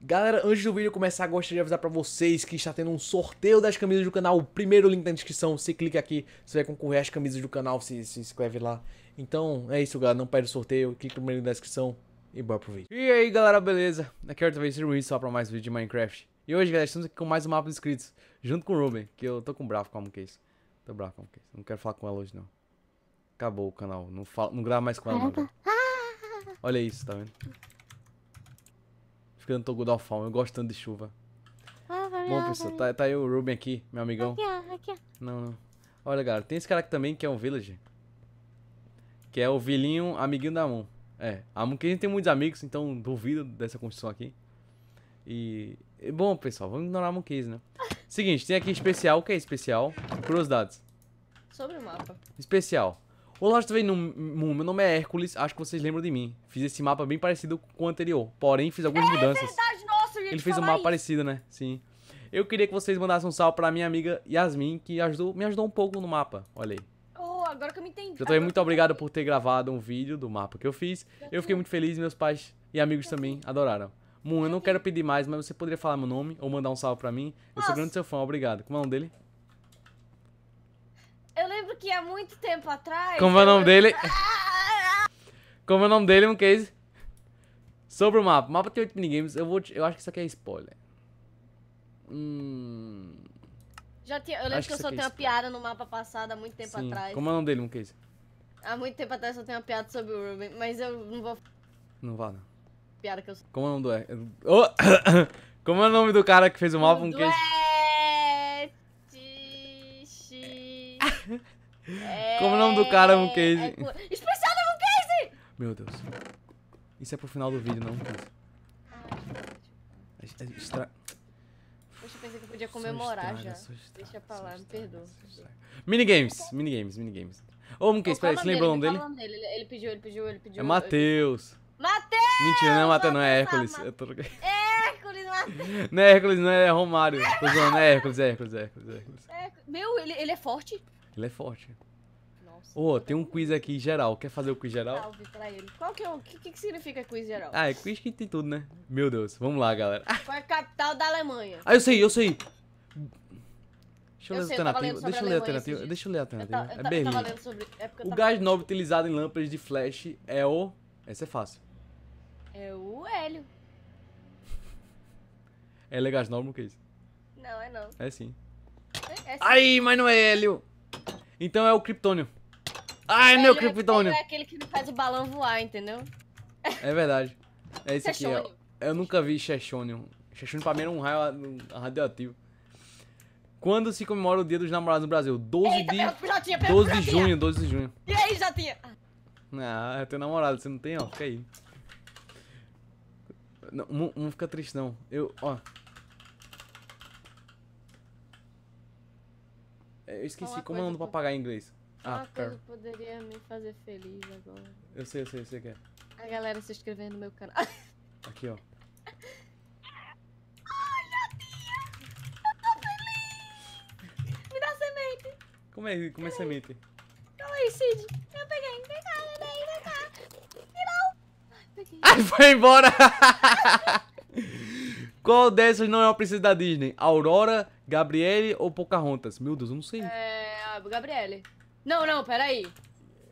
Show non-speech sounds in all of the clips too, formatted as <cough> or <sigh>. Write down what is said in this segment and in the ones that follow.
Galera, antes do vídeo começar, gostaria de avisar pra vocês que está tendo um sorteio das camisas do canal. O primeiro link na descrição, você clica aqui, você vai concorrer às camisas do canal, se, se inscreve lá. Então, é isso, galera, não perde o sorteio, clica no primeiro link na descrição e bora pro vídeo. E aí, galera, beleza? Aqui é o Artavês Ruiz, só pra mais vídeo de Minecraft. E hoje, galera, estamos aqui com mais um mapa de inscritos, junto com o Ruben, que eu tô com bravo com a Mooncase. Tô bravo com a Mooncase, não quero falar com ela hoje, não. Acabou o canal, não, falo, não gravo mais com ela, não. Olha isso, tá vendo? ficando tô good eu gosto tanto de chuva. Ah, vai Bom, pessoal, tá, tá aí o Ruben aqui, meu amigão. Aqui, ó, aqui, ó. Não, não. Olha, galera, tem esse cara aqui também que é um village. Que é o vilinho amiguinho da Amon. É, a Amon que a gente tem muitos amigos, então duvido dessa construção aqui. E... e bom, pessoal, vamos ignorar a Amon 15, né? Seguinte, tem aqui especial. O que é especial? Curiosidades. Sobre o mapa. Especial. Olá, estou vendo Moon. Meu nome é Hércules, acho que vocês lembram de mim. Fiz esse mapa bem parecido com o anterior, porém fiz algumas é, mudanças. É verdade, nossa, gente, Ele fez um mapa isso. parecido, né? Sim. Eu queria que vocês mandassem um salve pra minha amiga Yasmin, que ajudou, me ajudou um pouco no mapa. Olha aí. Oh, agora que eu me entendi. Eu também muito obrigado por ter gravado um vídeo do mapa que eu fiz. Uhum. Eu fiquei muito feliz, meus pais e amigos também adoraram. Moon, eu não quero pedir mais, mas você poderia falar meu nome ou mandar um salve pra mim? Eu sou grande seu fã, obrigado. Como é o nome dele? Eu lembro que há muito tempo atrás. Como é o nome dele? <laughs> Como é o nome dele, um case? Sobre o mapa. O mapa tem 8 minigames. Eu, vou te... eu acho que isso aqui é spoiler. Hum. Já tinha... Eu lembro acho que, eu só tenho é uma piada no mapa passado há muito tempo Sim. atrás. Como é o nome dele, um case? Há muito tempo atrás eu tenho uma piada sobre o Ruben, mas eu não vou. Não vá, não. Piada que eu Como é o nome do. Oh! <coughs> Como é o nome do cara que fez o mapa? Um case? É... Como o nome do cara é um case? É Especial é um case! Meu Deus. Isso é pro final do vídeo, não um case. Ah, Estra... Poxa, eu pensei que eu podia comemorar estraga, já. Estraga, Deixa pra lá, me perdoa. Minigames, minigames, minigames. Ô, um case, peraí, você lembrou o nome dele? dele? Ele pediu, ele pediu, ele pediu. É Matheus. Matheus! Mentira, não é Matheus, não, é Hércules. Ma... Eu tô... <laughs> Hércules, Matheus! Não é Hércules, não, é Romário. Tô zoando, é Hércules, é Hércules, é Hércules. É Hércules. Meu, ele, ele é forte? Ele é forte. Nossa. Ô, tem um quiz aqui geral. Quer fazer o quiz geral? Salve pra ele. Qual que é o que, que significa quiz geral? Ah, é quiz que tem tudo, né? Meu Deus, vamos lá, galera. Qual <laughs> é a capital da Alemanha? Ah, eu sei, eu sei. Deixa eu, eu ler sei, a alternativa. Deixa eu ler a alternativa. Deixa eu ler a alternativa. Eu é eu é Berlim. Sobre... É o gás nobre utilizado em lâmpadas de flash é o. Essa é fácil. É o hélio. Hélio é gás nobre, o que é isso? Não, é não. É sim. É, é sim. mas não é hélio! Então é o Kryptônio. ai é meu Kryptônio. É aquele que faz o balão voar, entendeu? É verdade. É esse aqui. Eu, eu nunca vi Xexônio. Xexônio pra mim era um raio radioativo. Quando se comemora o dia dos namorados no Brasil? 12 Eita, de... Pera, pilotinha, pera, 12 de junho, 12 de junho. E aí, Jotinha? Ah, eu tenho namorado, você não tem, ó. Fica aí. não, não fica triste, não. Eu, ó... É, eu esqueci, como é o nome do papagaio em inglês? Ah, tá. coisa poderia me fazer feliz agora. Eu sei, eu sei, eu sei que é. A galera se inscrever no meu canal. Aqui, ó. olha eu Como é, como é semente? Calma aí, Cid. Eu peguei. Vem cá, neném, vem cá. Virou. Ai, foi embora. <laughs> Qual dessas não é uma princesa da Disney? Aurora, Gabriele ou Pocahontas? Meu Deus, eu não sei. É. A ah, Gabriele. Não, não, peraí.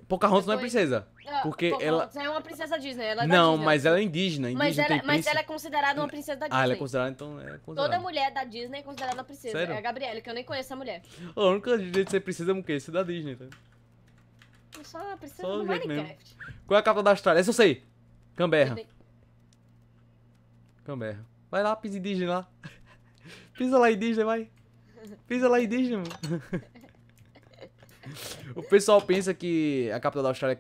Pocahontas não é princesa. Ah, porque ela. é uma princesa Disney. Ela é não, Disney. mas ela é indígena. indígena mas, ela, mas ela é considerada uma princesa da Disney. Ah, ela é considerada, então. É considerada. Toda mulher da Disney é considerada uma princesa. Sério? É a Gabriele, que eu nem conheço a mulher. O única jeito de ser princesa é o quê? Ser da Disney. Tá? Eu só princesa do Minecraft. Qual é a capa da Austrália? Essa eu sei. Canberra. Canberra. Vai lá, pisa indígena lá. Pisa lá indígena, vai. Pisa lá indígena, mano. O pessoal pensa que a capital da Austrália é,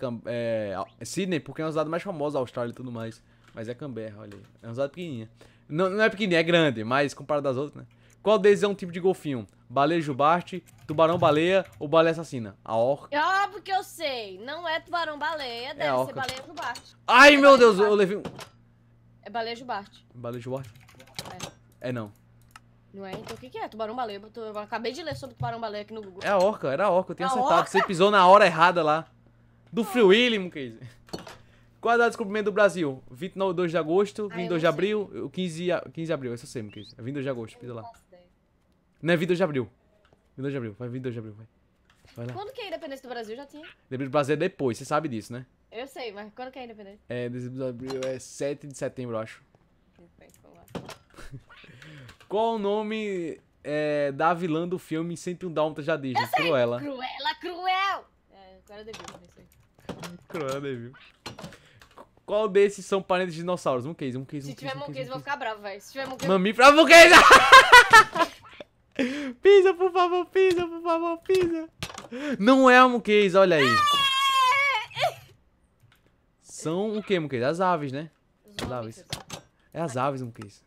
é, é Sydney, porque é uma cidade mais famosa da Austrália e tudo mais. Mas é Canberra, olha aí. É uma cidade pequenininha. Não, não é pequenininha, é grande, mas comparado às outras, né? Qual deles é um tipo de golfinho? Baleia jubarte, tubarão-baleia ou baleia assassina? A orca. Ah, porque eu sei. Não é tubarão-baleia, é deve é ser baleia jubarte. Ai, é meu Deus, jubarte. eu levei um... É baleia jubarte. Baleia jubarte? É não. Não é? Então o que, que é? Tubarão baleia. Eu, acabei de ler sobre tubarão baleia aqui no Google. É a orca, era a orca, eu tenho a acertado. Orca? Você pisou na hora errada lá. Do Free Willy, Mucase. Qual a é data de descobrimento do Brasil? 29 2 de agosto, 22 ah, de abril, 15, 15 de abril, essa sei, Mucase. É 22 de agosto, pisa lá. Não é 22 de abril. 22 de abril, vai 22 de abril, vai. vai lá. Quando que é a independência do Brasil? Já tinha. Independência do Brasil é depois, você sabe disso, né? Eu sei, mas quando que é a independência? É, 22 de abril é 7 de setembro, eu acho. Perfeito, vamos lá. <laughs> Qual o nome é, da vilã do filme Sente um Dálmata já diz? Cruela. Cruela, cruel! É, Cruella Devil, não sei. Cruela Devil. Qual desses são parentes de dinossauros? Monkeys, um monkeys, um Se tiver monkeys, eu vou ficar bravo, velho. Se tiver monkeys... Mami pra ah, monkeys! <laughs> pisa, por favor, pisa, por favor, pisa. Não é a monkeys, olha aí. São o que, monkeys? As aves, né? As aves. É as aves, monkeys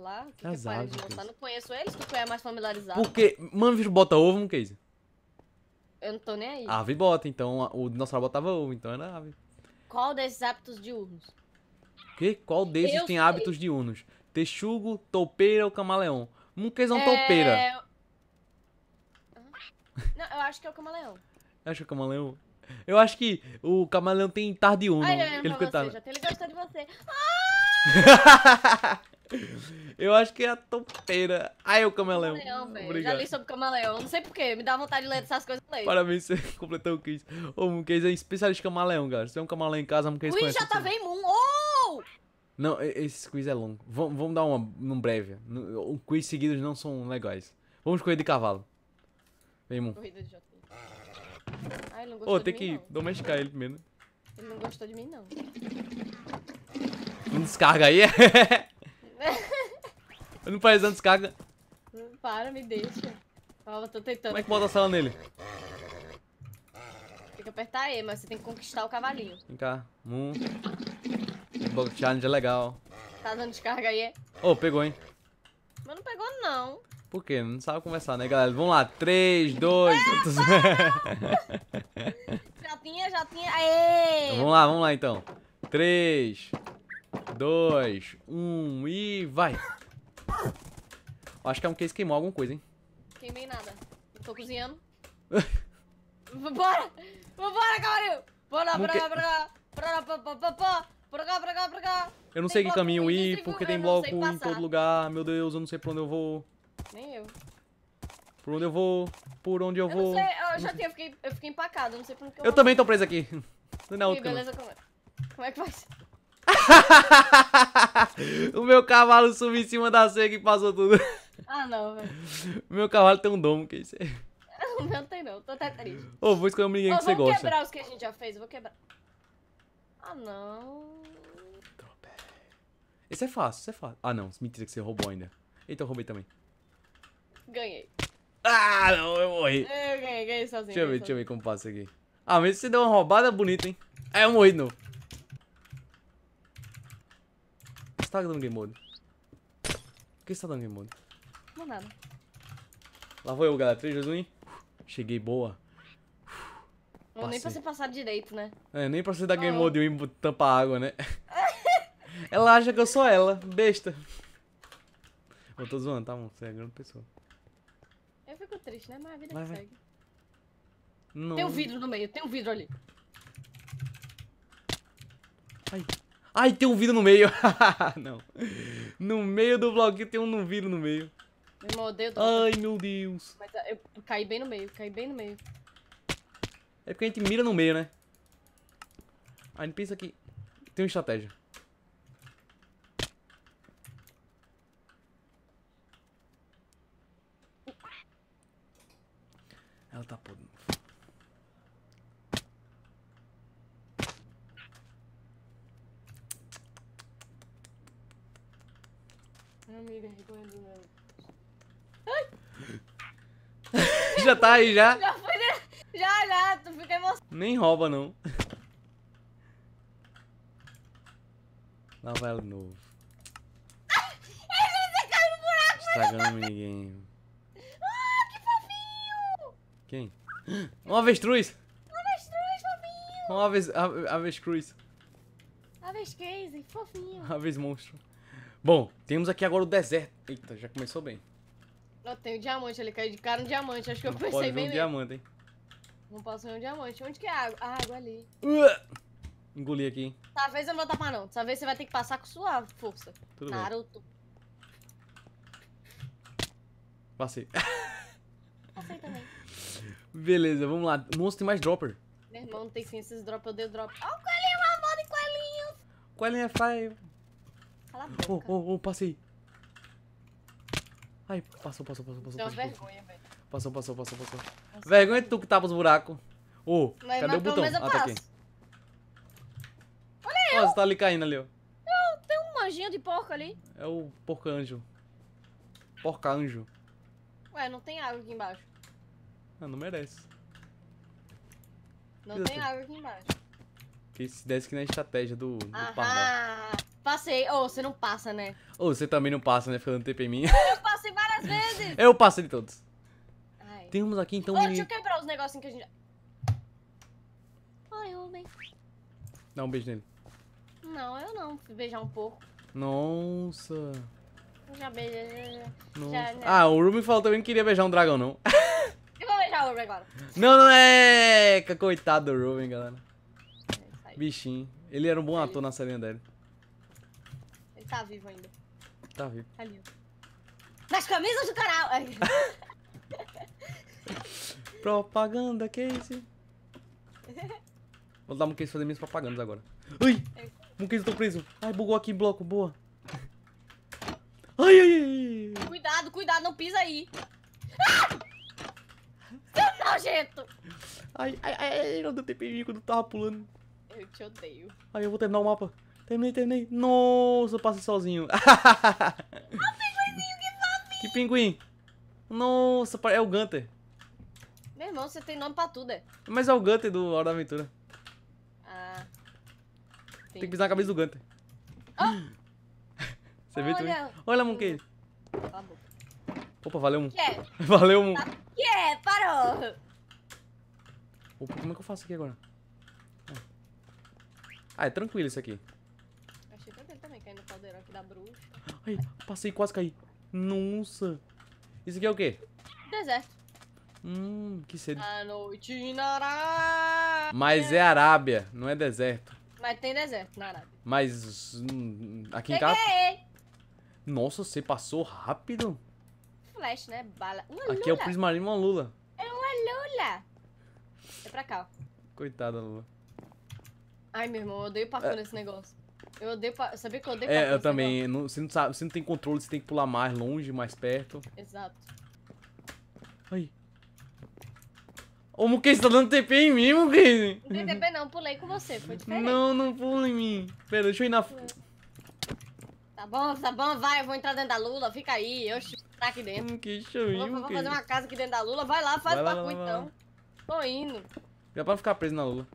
lá. Que as que é Não, não conheço eles, tu é mais familiarizado. Porque, mano, bicho bota ovo, não quis. Eu não tô nem aí. Ave bota, então o dinossauro botava ovo, então era ave. Qual desses hábitos diurnos? Que? Qual desses eu tem sei. hábitos diurnos? Texugo, toupeira ou camaleão? Munquês é um toupeira. Não, eu acho que é o camaleão. Eu <laughs> acho que é o camaleão. Eu acho que o camaleão tem tarde uno. Ai, ele fica de você. Ah! <laughs> Eu acho que é a topeira. Ai, ah, é o camaleão. camaleão Obrigado. Já li sobre camaleão. Não sei porquê. Me dá vontade de ler essas coisas. Leio. Parabéns, você <laughs> completou o quiz. O oh, é especialista de camaleão, cara. Se tem um camaleão em casa, Muquês conhece. já tá vem Moon. Oh! Não, esse quiz é longo. Vom, vamos dar uma num breve. O quiz seguidos não são legais. Vamos correr de cavalo. Vem, Moon. Corrida de Jotun. Ai, ele não gostou oh, tem que não. domesticar ele primeiro. Né? Ele não gostou de mim, não. Não descarga aí. É? <laughs> <laughs> Eu não faz antes caga. Para, me deixa. Calma, tô tentando. Como é que bota a sala nele? Tem que apertar E, mas você tem que conquistar o cavalinho. Vem cá. Um. Bug Challenge é legal. Tá dando descarga aí? Ô, oh, pegou, hein? Mas não pegou, não. Por quê? Não sabe conversar, né, galera? Vamos lá. 3, 2... É, <laughs> já tinha, já tinha. Aê! Então, vamos lá, vamos lá, então. 3, dois, um e vai. Acho que é um case queimou alguma coisa, hein? Queimei nada. tô cozinhando. <laughs> Vambora! Vambora, cavalinho! Bora, bora, que... bora, bora, bora, bora, pra cá, pra cá, pra cá. Eu não tem sei que caminho ir, porque, tem bloco em todo lugar. Meu Deus, eu não sei pra onde eu vou. Nem eu. Por onde eu vou, por onde eu, eu vou. Não sei, eu já tinha, eu fiquei, eu fiquei empacado, não sei por onde eu Eu vou. também tô preso aqui. <laughs> Não, e, é beleza, como é, como é que faz? <laughs> o meu cavalo subiu em cima da seca e passou tudo. Ah, não, velho. O <laughs> meu cavalo tem um domo, que isso é. <laughs> O meu tem não, tô até triste. Ô, oh, vou escolher um ninguém oh, que você gosta. Vou quebrar os que a gente já fez, vou quebrar. Ah, não. Esse é fácil, esse é fácil. Ah, não, é mentira que você roubou ainda. Eita, então, eu roubei também. Ganhei. Ah, não, eu morri. Eu ganhei, ganhei sozinho. Deixa eu ver, deixa eu ver como passa aqui. Ah, mas você deu uma roubada bonita, hein? É, eu morri de novo. está dando game mode? Por que está dando game mode? Não nada. Né? Lá vou eu, galera. 3, 2, 1 e... Cheguei boa. Não, nem pra você passar direito, né? É, nem pra você dar oh. game mode e tampar água, né? <laughs> ela acha que eu sou ela. Besta. Eu tô zoando, tá, mano? Você é grande pessoa. Eu fico triste, né? Mas a vida vai, que vai. segue. Não. Tem um vidro no meio, tem um vidro ali. Ai. Ai, tem um vidro no meio. <laughs> não. No meio do bloquinho tem um vidro no meio. Meu irmão, odeio Ai, meu Deus. Mas eu caí bem no meio, caí bem no meio. É porque a gente mira no meio, né? A gente pensa que tem uma estratégia. Ai! <laughs> já tá aí, já? Já foi, né? Já, já, tu fica emocionado. Nem rouba, não. Lá vai ela de novo. Ele caiu no buraco, Estragando o tá minigame. Ah, que fofinho! Quem? Um avestruz! Um avestruz, fofinho! Um avestruz. ave, avestruz. Aves crazy, fofinho. Aves monstro. Bom, temos aqui agora o deserto. Eita, já começou bem. Eu tenho diamante, ele caiu de cara um diamante. Acho que eu Não ver bem um mesmo. diamante, hein? Não posso ver um diamante. Onde que é a água? A água ali. Uh! Engoli aqui, hein? Dessa vez eu não vou tapar, não. Dessa vez você vai ter que passar com sua força. Tudo Naruto. bem. Passei. <laughs> Passei também. Beleza, vamos lá. Monstro tem mais dropper. Meu irmão, não tem fim esses drops, eu dei o drop. Olha o coelhinho, amor de coelhinho. Coelhinho é five Cala a boca. Oh, oh, oh, passei. Ai, passou, passou, passou, passou. Deu passou, vergonha, velho. Passou, passou, passou, passou. Nossa, vergonha tu que tava tá os buracos. Ô, oh, mas, cadê mas, o botão? Ah, tá aqui. Olha eu. você tá ali caindo ali, ó. Eu, tem um anjinho de porco ali. É o porco anjo. Porca anjo. Ué, não tem água aqui embaixo. Ah, não merece. Não tem assim. água aqui embaixo que se desse que na estratégia do, do Passei. Ô, oh, você não passa, né? Ô, oh, você também não passa, né? Ficando TP em mim. Eu passei várias vezes. eu passei de todos. Ai. Temos aqui, então... Ô, oh, deixa eu quebrar os negocinhos que a gente... Ai, homem. Dá um beijo nele. Não, eu não. beijar um pouco. Nossa. já beijei. Nossa. Já, né? Ah, o Ruben falou também que queria beijar um dragão, não. Eu vou beijar o Ruben agora. Não, não é... Coitado do Ruben, galera. Aí. Bichinho. Ele era um bom ator na série dele. Ele tá vivo ainda. Tá vivo. Tá lindo. Nas camisas do canal! <laughs> Propaganda, Casey. Vou dar um Casey fazer minhas propagandas agora. Ai! Um Casey tô preso. Ai, bugou aqui em bloco, boa. Ai, ai, ai. Cuidado, cuidado, não pisa aí. Ah! Seu nojento! Ai, ai, ai, não deu tempo em mim quando eu tava pulando. Eu te odeio. Aí eu vou terminar o mapa. Terminei, terminei. Nossa, eu passei sozinho. ah, pinguinzinho que fofinho. Que pinguim. Nossa, é o Gunter. Meu irmão, você tem nome pra tudo, é? Mas é o Gunter do Hora da Aventura. Ah. Tem que pisar na cabeça do Gunter. Oh. <laughs> você vê Olha. tudo? Olha, Monkey. Cala Opa, valeu, Mon. Que? É? <laughs> Valeu, Mon. Que é? Parou. Opa, como é que eu faço aqui agora? Ah, é tranquilo isso aqui. Achei tanto também, caindo no caldeirão aqui da bruxa. Ai, passei, quase caí. Nossa. Isso aqui é o quê? Deserto. Hum, que cedo. A noite na Arábia. Mas é Arábia, não é deserto. Mas tem deserto na Arábia. Mas hum, aqui em casa... Nossa, você passou rápido. Flash, né? Bala. Uma aqui é o prismarino uma lula. É uma lula. É pra cá, ó. Coitada, lula. Ai, meu irmão, eu odeio parkour é. nesse negócio. Eu odeio parkour. Sabia que eu odeio parkour? É, eu também. Não, você, não sabe, você não tem controle, você tem que pular mais longe, mais perto. Exato. ai Ô, você tá dando TP em mim, Mukense. Não tem TP não, pulei com você, foi diferente. Não, não pula em mim. Pera, deixa eu ir na... É. Tá bom, tá bom, vai, eu vou entrar dentro da lula, fica aí, eu tá aqui dentro. Que show, vou, vou fazer uma casa aqui dentro da lula, vai lá, faz o pacu então. Tô indo. Já pra ficar preso na lula.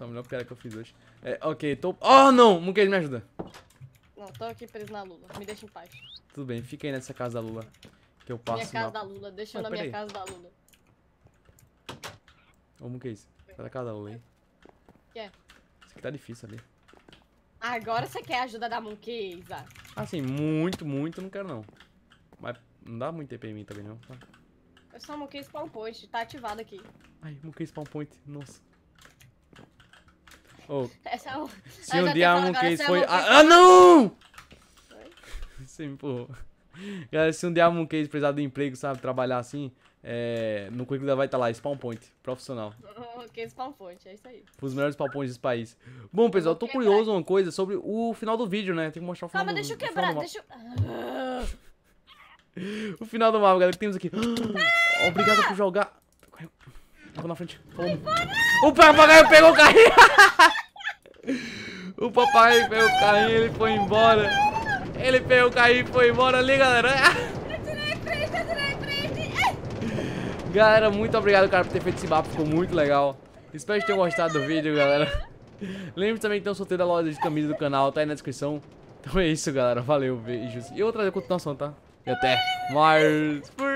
É a melhor piada que eu fiz hoje. É, ok, tô... Oh, não! Muquei, me ajuda. Não, tô aqui preso na Lula. Me deixa em paz. Tudo bem, fica aí nessa casa da Lula. Que eu passo Minha casa da Lula. Deixa eu ah, na minha aí. casa da Lula. Ô, Muquei, sai da casa da Lula aí. Quer? Isso aqui tá difícil ali. Agora você quer a ajuda da Ah, Assim, muito, muito não quero não. Mas não dá muito TP em mim também não. Tá? Eu sou a Monqueza Spawn Point, tá ativado aqui. Ai, Monqueza Spawn Point, nossa. Essa é Se um dia um case foi... É ah, não! Você me empurrou. Galera, se um dia um case precisar de emprego, sabe, trabalhar assim, é... no currículo vai estar tá lá, spawn point, profissional. <laughs> ok, spawn point, é isso aí. Os melhores spawn points desse país. Bom, pessoal, eu tô quebrar. curioso uma coisa sobre o final do vídeo, né? Tem que mostrar o final Calma, do... deixa eu quebrar, deixa eu... <laughs> o final do mapa, galera, que temos aqui. <gasps> Obrigado por jogar. Tava na frente. o papagaio pegou o carrinho. <laughs> O papai pegou o e ele foi embora. Ele pegou o carrinho e foi embora ali, galera. <laughs> Galera, muito obrigado, cara, por ter feito esse mapa. Ficou muito legal. Espero que tenham gostado do vídeo, galera. Lembre também que tem um sorteio da loja de camisa do canal. Tá aí na descrição. Então é isso, galera. Valeu, beijos. E eu vou trazer continuação, tá? E até mais.